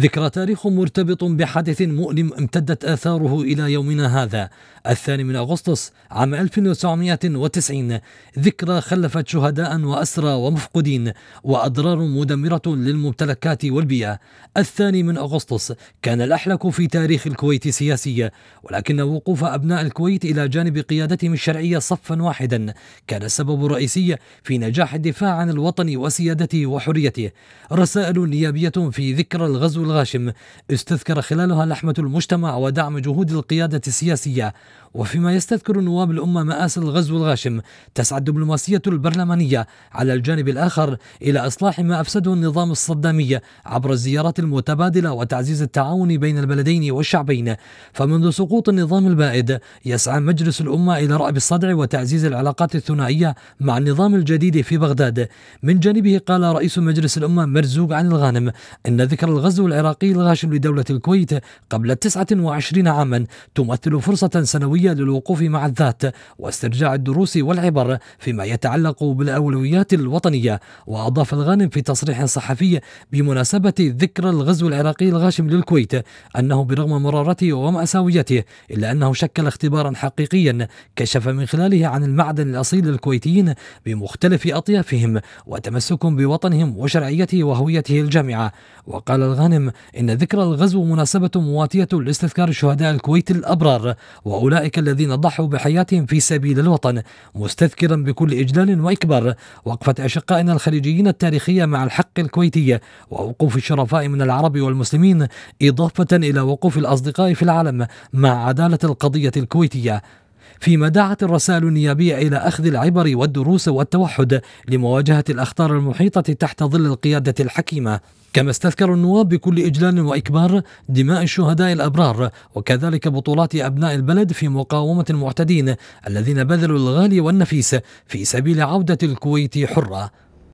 ذكرى تاريخ مرتبط بحدث مؤلم امتدت آثاره إلى يومنا هذا الثاني من أغسطس عام 1990 ذكرى خلفت شهداء وأسرى ومفقودين وأضرار مدمرة للممتلكات والبيئة الثاني من أغسطس كان الأحلك في تاريخ الكويت سياسيا ولكن وقوف أبناء الكويت إلى جانب قيادتهم الشرعية صفا واحدا كان السبب الرئيسي في نجاح الدفاع عن الوطن وسيادته وحريته رسائل نيابية في ذكرى الغزو الغاشم استذكر خلالها لحمة المجتمع ودعم جهود القيادة السياسية وفيما يستذكر نواب الأمة مآسي الغزو الغاشم تسعى الدبلوماسية البرلمانية على الجانب الآخر إلى إصلاح ما أفسده النظام الصدامي عبر الزيارات المتبادلة وتعزيز التعاون بين البلدين والشعبين فمنذ سقوط النظام البائد يسعى مجلس الأمة إلى رأب الصدع وتعزيز العلاقات الثنائية مع النظام الجديد في بغداد من جانبه قال رئيس مجلس الأمة مرزوق عن الغانم أن ذكر الغزو العراقي الغاشم لدولة الكويت قبل 29 عاما تمثل فرصة سنة سنوية للوقوف مع الذات واسترجاع الدروس والعبر فيما يتعلق بالأولويات الوطنية وأضاف الغانم في تصريح صحفي بمناسبة ذكرى الغزو العراقي الغاشم للكويت أنه برغم مرارته ومأساويته إلا أنه شكل اختبارا حقيقيا كشف من خلاله عن المعدن الأصيل للكويتيين بمختلف أطيافهم وتمسكهم بوطنهم وشرعيته وهويته الجامعة وقال الغانم إن ذكرى الغزو مناسبة مواتية لاستذكار شهداء الكويت الأبرار وأولى أولئك الذين ضحوا بحياتهم في سبيل الوطن مستذكرا بكل إجلال وإكبار وقفة أشقائنا الخليجيين التاريخية مع الحق الكويتي ووقوف الشرفاء من العرب والمسلمين إضافة إلى وقوف الأصدقاء في العالم مع عدالة القضية الكويتية فيما دعت الرسائل النيابية إلى أخذ العبر والدروس والتوحد لمواجهة الأخطار المحيطة تحت ظل القيادة الحكيمة كما استذكر النواب بكل إجلال وإكبار دماء الشهداء الأبرار وكذلك بطولات أبناء البلد في مقاومة المعتدين الذين بذلوا الغالي والنفيس في سبيل عودة الكويت حرة